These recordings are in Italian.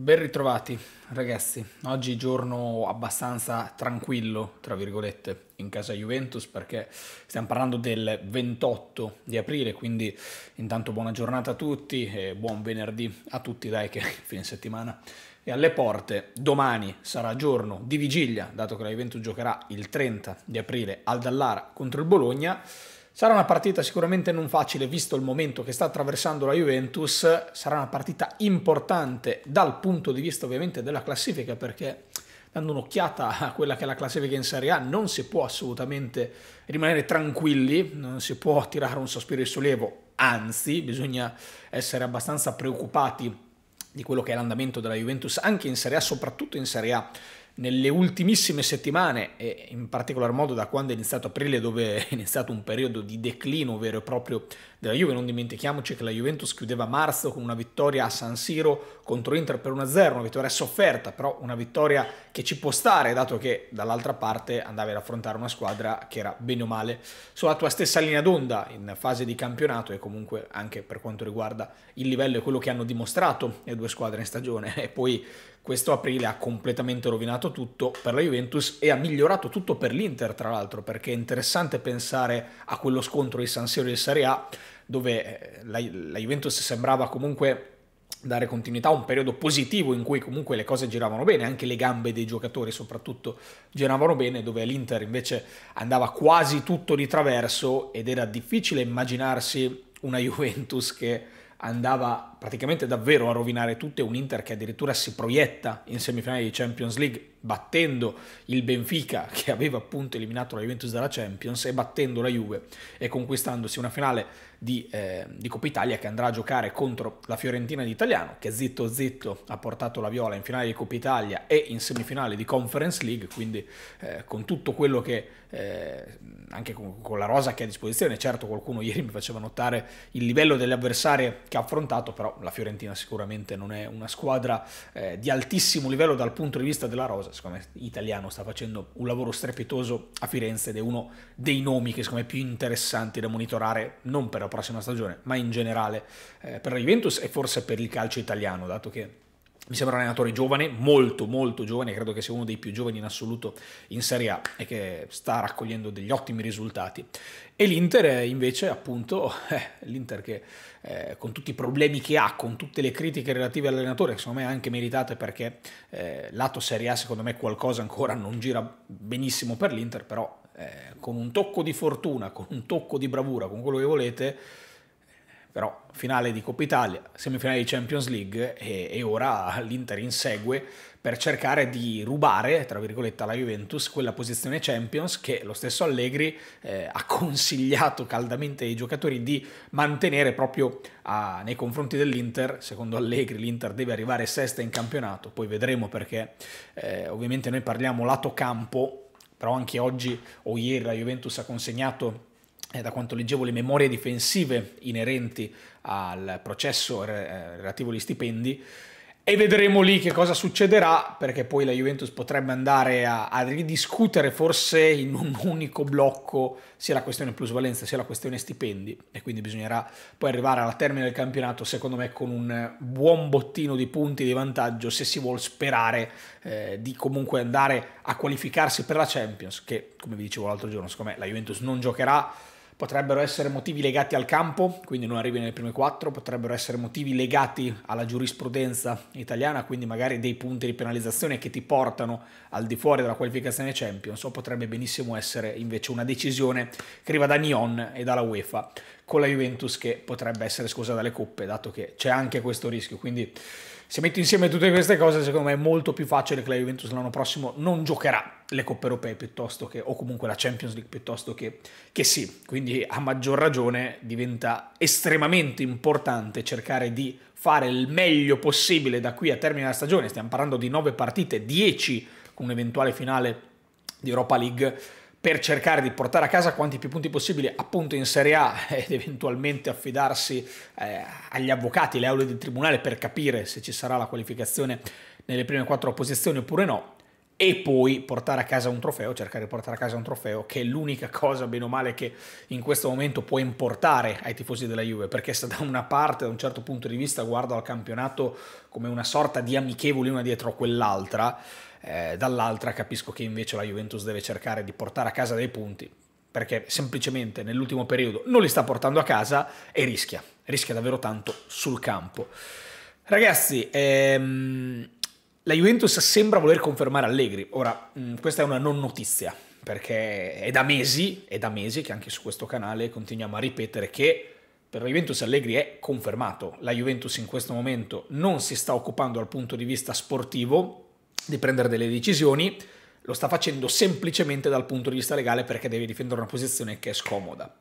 Ben ritrovati ragazzi, oggi giorno abbastanza tranquillo, tra virgolette, in casa Juventus perché stiamo parlando del 28 di aprile, quindi intanto buona giornata a tutti e buon venerdì a tutti, dai che fine settimana è alle porte. Domani sarà giorno di vigilia, dato che la Juventus giocherà il 30 di aprile al Dallara contro il Bologna Sarà una partita sicuramente non facile visto il momento che sta attraversando la Juventus, sarà una partita importante dal punto di vista ovviamente della classifica perché dando un'occhiata a quella che è la classifica in Serie A non si può assolutamente rimanere tranquilli, non si può tirare un sospiro di sollievo, anzi bisogna essere abbastanza preoccupati di quello che è l'andamento della Juventus anche in Serie A, soprattutto in Serie A nelle ultimissime settimane e in particolar modo da quando è iniziato aprile dove è iniziato un periodo di declino vero e proprio della Juve, non dimentichiamoci che la Juventus chiudeva marzo con una vittoria a San Siro contro Inter per 1-0, una vittoria sofferta, però una vittoria che ci può stare dato che dall'altra parte andavi ad affrontare una squadra che era bene o male sulla tua stessa linea d'onda in fase di campionato e comunque anche per quanto riguarda il livello e quello che hanno dimostrato le due squadre in stagione e poi questo aprile ha completamente rovinato tutto per la Juventus e ha migliorato tutto per l'Inter, tra l'altro, perché è interessante pensare a quello scontro di San Siro e Serie A, dove eh, la, la, Juventus sembrava comunque dare continuità a un periodo positivo in cui comunque le cose giravano bene, anche le gambe dei giocatori soprattutto giravano bene, dove l'Inter invece andava quasi tutto di traverso ed era difficile immaginarsi una Juventus che andava praticamente davvero a rovinare tutto e un Inter che addirittura si proietta in semifinale di Champions League battendo il Benfica che aveva appunto eliminato la Juventus dalla Champions e battendo la Juve e conquistandosi una finale di, eh, di Coppa Italia che andrà a giocare contro la Fiorentina di Italiano che zitto zitto ha portato la Viola in finale di Coppa Italia e in semifinale di Conference League quindi eh, con tutto quello che eh, anche con, con, la rosa che ha a disposizione certo qualcuno ieri mi faceva notare il livello delle avversarie che ha affrontato però la Fiorentina sicuramente non è una squadra eh, di altissimo livello dal punto di vista della rosa cosa, secondo me italiano sta facendo un lavoro strepitoso a Firenze ed è uno dei nomi che secondo me è più interessanti da monitorare, non per la prossima stagione, ma in generale eh, per la Juventus e forse per il calcio italiano, dato che mi sembra un allenatore giovane, molto molto giovane, credo che sia uno dei più giovani in assoluto in Serie A e che sta raccogliendo degli ottimi risultati. E l'Inter invece, appunto, eh, l'Inter che eh, con tutti i problemi che ha, con tutte le critiche relative all'allenatore, che secondo me anche meritate perché eh, lato Serie A secondo me qualcosa ancora non gira benissimo per l'Inter, però eh, con un tocco di fortuna, con un tocco di bravura, con quello che volete, però finale di Coppa Italia, semifinale di Champions League e, e ora l'Inter insegue per cercare di rubare, tra virgolette, alla Juventus quella posizione Champions che lo stesso Allegri eh, ha consigliato caldamente ai giocatori di mantenere proprio a, nei confronti dell'Inter. Secondo Allegri l'Inter deve arrivare sesta in campionato, poi vedremo perché eh, ovviamente noi parliamo lato campo, però anche oggi o ieri la Juventus ha consegnato eh, da quanto leggevo, le memorie difensive inerenti al processo eh, relativo agli stipendi. E vedremo lì che cosa succederà, perché poi la Juventus potrebbe andare a, a ridiscutere forse in un unico blocco sia la questione plusvalenza sia la questione stipendi. E quindi bisognerà poi arrivare alla termine del campionato, secondo me, con un buon bottino di punti di vantaggio se si vuole sperare eh, di comunque andare a qualificarsi per la Champions, che come vi dicevo l'altro giorno, secondo me la Juventus non giocherà potrebbero essere motivi legati al campo, quindi non arrivi nelle prime quattro, potrebbero essere motivi legati alla giurisprudenza italiana, quindi magari dei punti di penalizzazione che ti portano al di fuori della qualificazione Champions, o potrebbe benissimo essere invece una decisione che arriva da Nyon e dalla UEFA con la Juventus che potrebbe essere esclusa dalle coppe, dato che c'è anche questo rischio. Quindi se metto insieme tutte queste cose, secondo me è molto più facile che la Juventus l'anno prossimo non giocherà le coppe europee piuttosto che, o comunque la Champions League piuttosto che, che sì. Quindi a maggior ragione diventa estremamente importante cercare di fare il meglio possibile da qui a termine della stagione. Stiamo parlando di 9 partite, 10 con un'eventuale finale di Europa League per cercare di portare a casa quanti più punti possibili appunto in Serie A ed eventualmente affidarsi eh, agli avvocati, alle aule del tribunale per capire se ci sarà la qualificazione nelle prime quattro posizioni oppure no e poi portare a casa un trofeo, cercare di portare a casa un trofeo che è l'unica cosa bene o male che in questo momento può importare ai tifosi della Juve, perché se da una parte, da un certo punto di vista, guardo al campionato come una sorta di amichevoli una dietro quell'altra, eh, dall'altra capisco che invece la Juventus deve cercare di portare a casa dei punti perché semplicemente nell'ultimo periodo non li sta portando a casa e rischia, rischia davvero tanto sul campo. Ragazzi, ehm, la Juventus sembra voler confermare Allegri, ora mh, mm, questa è una non notizia perché è da mesi, è da mesi che anche su questo canale continuiamo a ripetere che per la Juventus Allegri è confermato. La Juventus in questo momento non si sta occupando dal punto di vista sportivo di prendere delle decisioni, lo sta facendo semplicemente dal punto di vista legale perché deve difendere una posizione che è scomoda.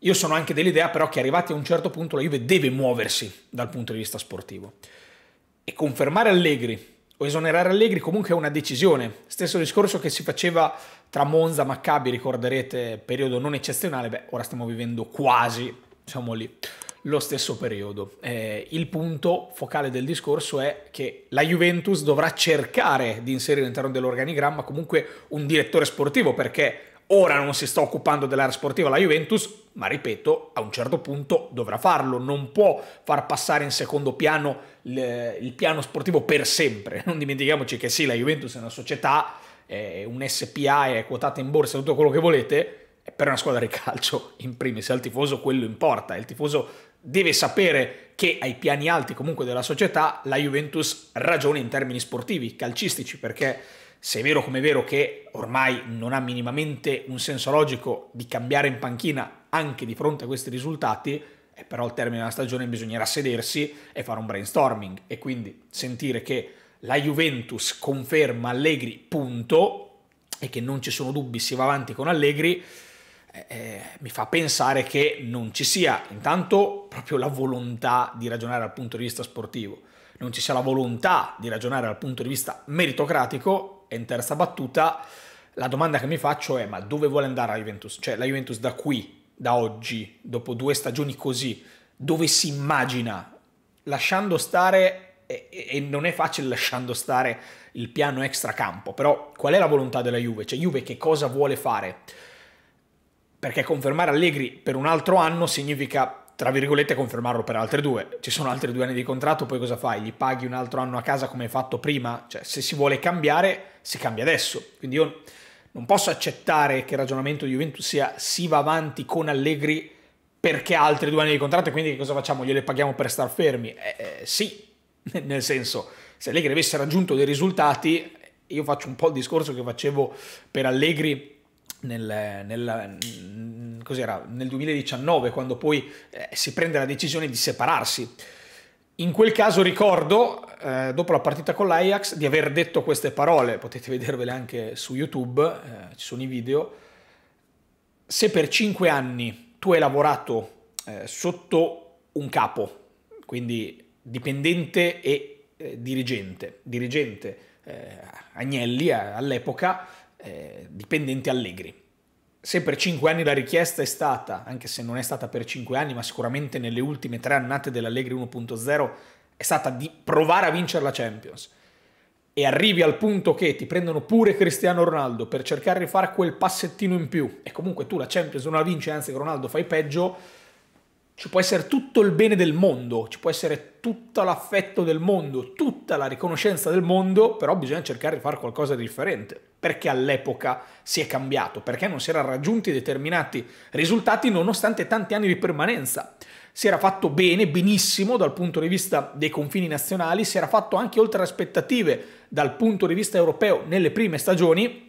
Io sono anche dell'idea però che arrivati a un certo punto la Juve deve muoversi dal punto di vista sportivo e confermare Allegri o esonerare Allegri comunque è una decisione. Stesso discorso che si faceva tra Monza e Maccabi, ricorderete, periodo non eccezionale, beh, ora stiamo vivendo quasi, diciamo lì lo stesso periodo. Eh, il punto focale del discorso è che la Juventus dovrà cercare di inserire all'interno dell'organigramma comunque un direttore sportivo perché ora non si sta occupando dell'area sportiva la Juventus, ma ripeto, a un certo punto dovrà farlo, non può far passare in secondo piano il piano sportivo per sempre. Non dimentichiamoci che sì, la Juventus è una società, è un SPA, è quotata in borsa, tutto quello che volete, per una squadra di calcio, in primis al tifoso quello importa, il tifoso deve sapere che ai piani alti comunque della società la Juventus ragiona in termini sportivi, calcistici, perché se è vero come è vero che ormai non ha minimamente un senso logico di cambiare in panchina anche di fronte a questi risultati, eh, però al termine della stagione bisognerà sedersi e fare un brainstorming e quindi sentire che la Juventus conferma Allegri punto e che non ci sono dubbi si va avanti con Allegri eh, eh, mi fa pensare che non ci sia intanto proprio la volontà di ragionare dal punto di vista sportivo, non ci sia la volontà di ragionare dal punto di vista meritocratico e in terza battuta la domanda che mi faccio è ma dove vuole andare la Juventus? Cioè la Juventus da qui, da oggi, dopo due stagioni così, dove si immagina lasciando stare e, non è facile lasciando stare il piano extracampo, però qual è la volontà della Juve? Cioè Juve che cosa vuole fare? perché confermare Allegri per un altro anno significa, tra virgolette, confermarlo per altre due. Ci sono altri due anni di contratto, poi cosa fai? Gli paghi un altro anno a casa come hai fatto prima? Cioè, se si vuole cambiare, si cambia adesso. Quindi io non posso accettare che il ragionamento di Juventus sia si va avanti con Allegri perché ha altri due anni di contratto e quindi cosa facciamo? Gliele paghiamo per star fermi? Eh, eh, sì, nel senso, se Allegri avesse raggiunto dei risultati, io faccio un po' il discorso che facevo per Allegri nel, nel, mm, nel 2019 quando poi eh, si prende la decisione di separarsi. In quel caso ricordo, eh, dopo la partita con l'Ajax, di aver detto queste parole, potete vedervele anche su YouTube, eh, ci sono i video. Se per 5 anni tu hai lavorato eh, sotto un capo, quindi dipendente e eh, dirigente, dirigente eh, Agnelli all'epoca, eh, dipendenti allegri. Se per 5 anni la richiesta è stata, anche se non è stata per 5 anni, ma sicuramente nelle ultime tre annate dell'Allegri 1.0, è stata di provare a vincere la Champions. E arrivi al punto che ti prendono pure Cristiano Ronaldo per cercare di fare quel passettino in più, e comunque tu la Champions non la vinci, anzi Ronaldo fai peggio, ci può essere tutto il bene del mondo, ci può essere tutto l'affetto del mondo, tutta la riconoscenza del mondo, però bisogna cercare di fare qualcosa di differente. Perché all'epoca si è cambiato? Perché non si erano raggiunti determinati risultati nonostante tanti anni di permanenza. Si era fatto bene, benissimo dal punto di vista dei confini nazionali, si era fatto anche oltre aspettative dal punto di vista europeo nelle prime stagioni,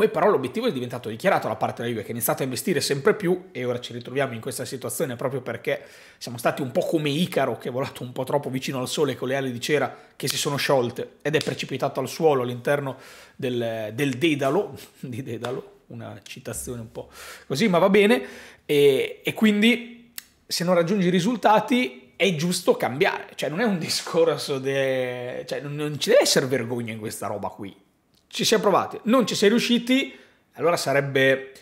poi però l'obiettivo è diventato dichiarato da parte della Juve, che è iniziato a investire sempre più e ora ci ritroviamo in questa situazione proprio perché siamo stati un po' come Icaro che è volato un po' troppo vicino al sole con le ali di cera che si sono sciolte ed è precipitato al suolo all'interno del, del Dedalo, di Dedalo, una citazione un po' così, ma va bene, e, e quindi se non raggiungi i risultati è giusto cambiare, cioè non è un discorso de... cioè non, non ci deve essere vergogna in questa roba qui, ci si è provati, non ci sei riusciti, allora sarebbe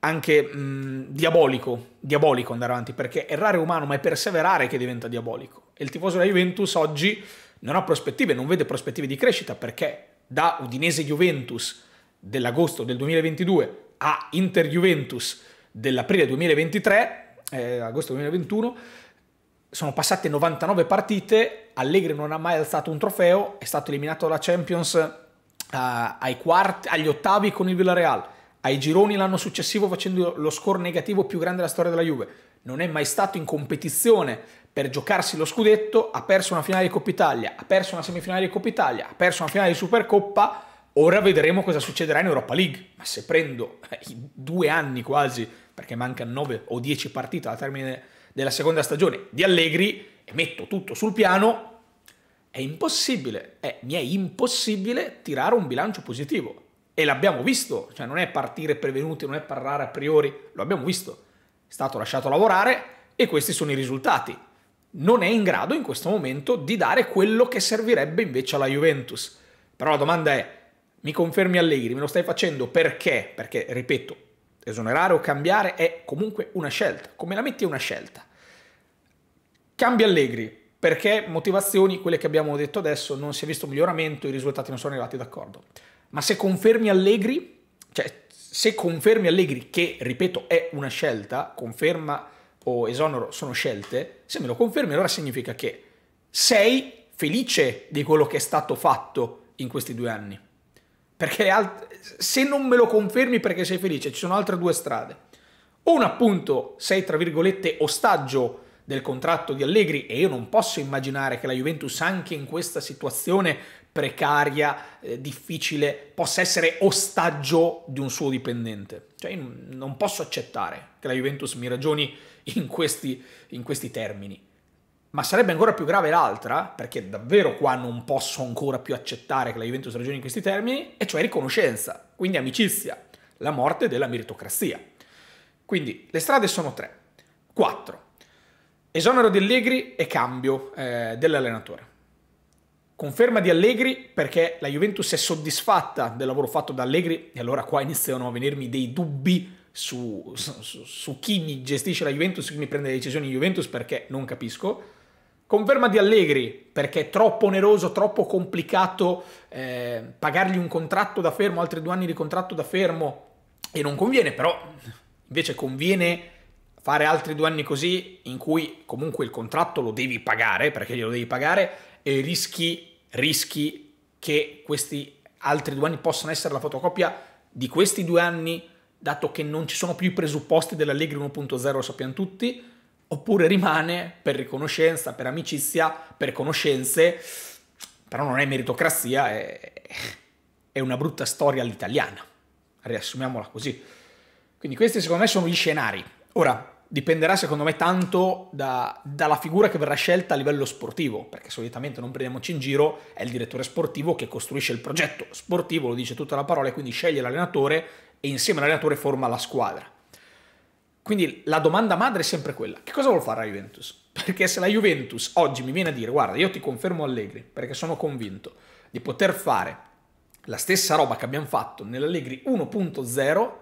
anche mh, mm, diabolico, diabolico andare avanti, perché errare è umano, ma è perseverare che diventa diabolico. E il tifoso della Juventus oggi non ha prospettive, non vede prospettive di crescita, perché da Udinese Juventus dell'agosto del 2022 a Inter Juventus dell'aprile 2023, eh, agosto 2021, sono passate 99 partite, Allegri non ha mai alzato un trofeo, è stato eliminato dalla Champions Ah, quarti, agli ottavi con il Villarreal, ai gironi l'anno successivo facendo lo score negativo più grande della storia della Juve. Non è mai stato in competizione per giocarsi lo scudetto, ha perso una finale di Coppa Italia, ha perso una semifinale di Coppa Italia, ha perso una finale di Supercoppa. Ora vedremo cosa succederà in Europa League, ma se prendo eh, i due anni quasi, perché mancano 9 o 10 partite alla termine della seconda stagione di Allegri e metto tutto sul piano, è impossibile, eh, mi è impossibile tirare un bilancio positivo. E l'abbiamo visto, cioè non è partire prevenuti, non è parlare a priori, lo abbiamo visto. È stato lasciato lavorare e questi sono i risultati. Non è in grado in questo momento di dare quello che servirebbe invece alla Juventus. Però la domanda è, mi confermi Allegri, me lo stai facendo perché? Perché, ripeto, esonerare o cambiare è comunque una scelta. Come la metti è una scelta. Cambia Allegri, perché motivazioni, quelle che abbiamo detto adesso, non si è visto miglioramento, i risultati non sono arrivati d'accordo. Ma se confermi Allegri, cioè se confermi Allegri, che ripeto è una scelta, conferma o esonero sono scelte, se me lo confermi allora significa che sei felice di quello che è stato fatto in questi due anni. Perché se non me lo confermi perché sei felice, ci sono altre due strade. Una appunto sei tra virgolette ostaggio del contratto di Allegri e io non posso immaginare che la Juventus anche in questa situazione precaria, eh, difficile, possa essere ostaggio di un suo dipendente. Cioè non posso accettare che la Juventus mi ragioni in questi, in questi termini. Ma sarebbe ancora più grave l'altra, perché davvero qua non posso ancora più accettare che la Juventus ragioni in questi termini, e cioè riconoscenza, quindi amicizia, la morte della meritocrazia. Quindi le strade sono tre, quattro. Esonero di Allegri e cambio eh, dell'allenatore. Conferma di Allegri perché la Juventus è soddisfatta del lavoro fatto da Allegri e allora qua iniziano a venirmi dei dubbi su, su, su chi mi gestisce la Juventus, su chi mi prende le decisioni in Juventus perché non capisco. Conferma di Allegri perché è troppo oneroso, troppo complicato eh, pagargli un contratto da fermo, altri due anni di contratto da fermo e non conviene però invece conviene fare altri due anni così in cui comunque il contratto lo devi pagare, perché glielo devi pagare, e rischi, rischi che questi altri due anni possano essere la fotocopia di questi due anni, dato che non ci sono più i presupposti dell'Allegri 1.0, lo sappiamo tutti, oppure rimane per riconoscenza, per amicizia, per conoscenze, però non è meritocrazia, è, è una brutta storia all'italiana, riassumiamola così. Quindi questi secondo me sono gli scenari Ora, dipenderà secondo me tanto da, dalla figura che verrà scelta a livello sportivo, perché solitamente non prendiamoci in giro, è il direttore sportivo che costruisce il progetto sportivo, lo dice tutta la parola, e quindi sceglie l'allenatore e insieme all'allenatore forma la squadra. Quindi la domanda madre è sempre quella, che cosa vuol fare la Juventus? Perché se la Juventus oggi mi viene a dire, guarda, io ti confermo Allegri, perché sono convinto di poter fare la stessa roba che abbiamo fatto nell'Allegri 1.0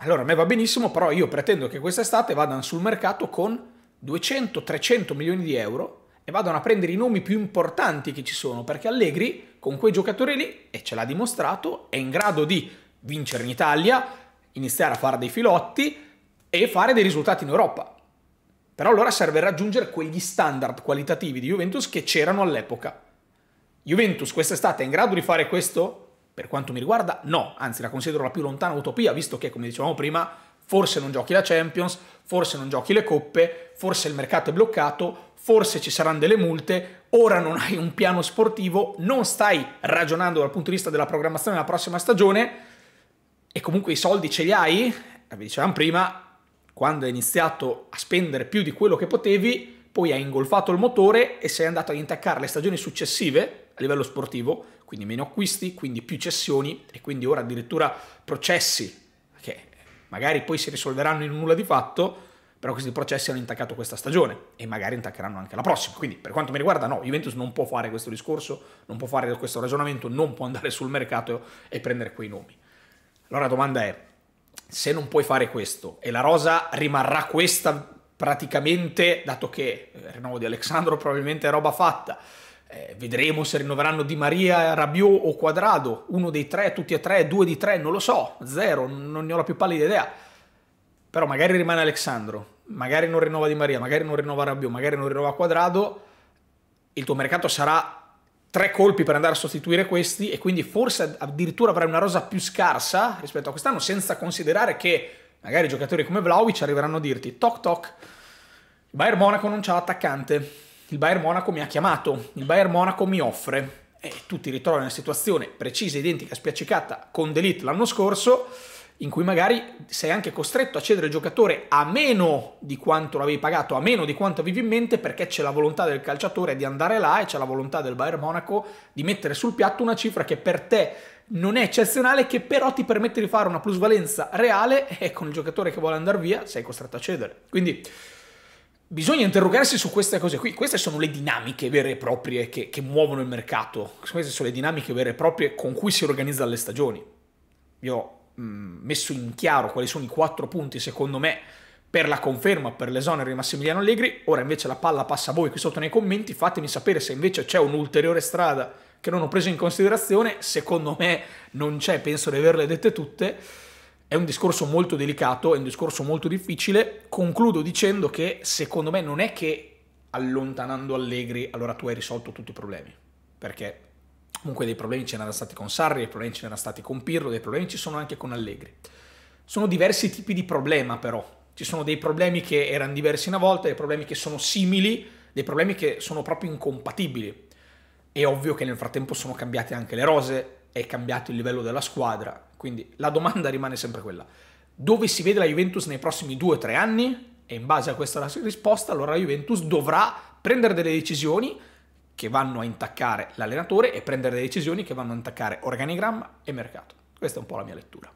allora a me va benissimo, però io pretendo che quest'estate vadano sul mercato con 200-300 milioni di euro e vadano a prendere i nomi più importanti che ci sono, perché Allegri con quei giocatori lì, e ce l'ha dimostrato, è in grado di vincere in Italia, iniziare a fare dei filotti e fare dei risultati in Europa. Però allora serve raggiungere quegli standard qualitativi di Juventus che c'erano all'epoca. Juventus quest'estate è in grado di fare questo? Per quanto mi riguarda, no, anzi la considero la più lontana utopia, visto che, come dicevamo prima, forse non giochi la Champions, forse non giochi le coppe, forse il mercato è bloccato, forse ci saranno delle multe, ora non hai un piano sportivo, non stai ragionando dal punto di vista della programmazione della prossima stagione e comunque i soldi ce li hai, come eh, dicevamo prima, quando hai iniziato a spendere più di quello che potevi, poi hai ingolfato il motore e sei andato ad intaccare le stagioni successive a livello sportivo quindi meno acquisti, quindi più cessioni e quindi ora addirittura processi che magari poi si risolveranno in nulla di fatto, però questi processi hanno intaccato questa stagione e magari intaccheranno anche la prossima. Quindi per quanto mi riguarda no, Juventus non può fare questo discorso, non può fare questo ragionamento, non può andare sul mercato e prendere quei nomi. Allora la domanda è, se non puoi fare questo e la rosa rimarrà questa praticamente, dato che il eh, rinnovo di Alessandro probabilmente è roba fatta, eh, vedremo se rinnoveranno Di Maria, Rabiot o Quadrado, uno dei tre, tutti e tre, due di tre, non lo so, zero, non ne ho la più pallida idea. Però magari rimane Alessandro, magari non rinnova Di Maria, magari non rinnova Rabiot, magari non rinnova Quadrado, il tuo mercato sarà tre colpi per andare a sostituire questi e quindi forse addirittura avrai una rosa più scarsa rispetto a quest'anno senza considerare che magari giocatori come Vlaovic arriveranno a dirti toc toc, Bayern Monaco non c'ha l'attaccante, il Bayern Monaco mi ha chiamato, il Bayern Monaco mi offre e tu ti ritrovi in una situazione precisa, identica, spiaccicata con Delete l'anno scorso in cui magari sei anche costretto a cedere il giocatore a meno di quanto l'avevi pagato, a meno di quanto avevi in mente, perché c'è la volontà del calciatore di andare là e c'è la volontà del Bayern Monaco di mettere sul piatto una cifra che per te non è eccezionale, che però ti permette di fare una plusvalenza reale e con il giocatore che vuole andare via sei costretto a cedere. Quindi bisogna interrogarsi su queste cose qui. Queste sono le dinamiche vere e proprie che, che, muovono il mercato. Queste sono le dinamiche vere e proprie con cui si organizzano le stagioni. Io ho messo in chiaro quali sono i quattro punti, secondo me, per la conferma, per l'esonero di Massimiliano Allegri. Ora invece la palla passa a voi qui sotto nei commenti. Fatemi sapere se invece c'è un'ulteriore strada che non ho preso in considerazione. Secondo me non c'è, penso di averle dette tutte. È un discorso molto delicato, è un discorso molto difficile. Concludo dicendo che secondo me non è che allontanando Allegri allora tu hai risolto tutti i problemi, perché comunque dei problemi ce n'erano stati con Sarri, dei problemi ce n'erano stati con Pirlo, dei problemi ci sono anche con Allegri. Sono diversi tipi di problema però. Ci sono dei problemi che erano diversi una volta, dei problemi che sono simili, dei problemi che sono proprio incompatibili. È ovvio che nel frattempo sono cambiate anche le rose, è cambiato il livello della squadra, quindi la domanda rimane sempre quella. Dove si vede la Juventus nei prossimi 2-3 anni? E in base a questa risposta, allora la Juventus dovrà prendere delle decisioni che vanno a intaccare l'allenatore e prendere delle decisioni che vanno a intaccare organigramma e mercato. Questa è un po' la mia lettura.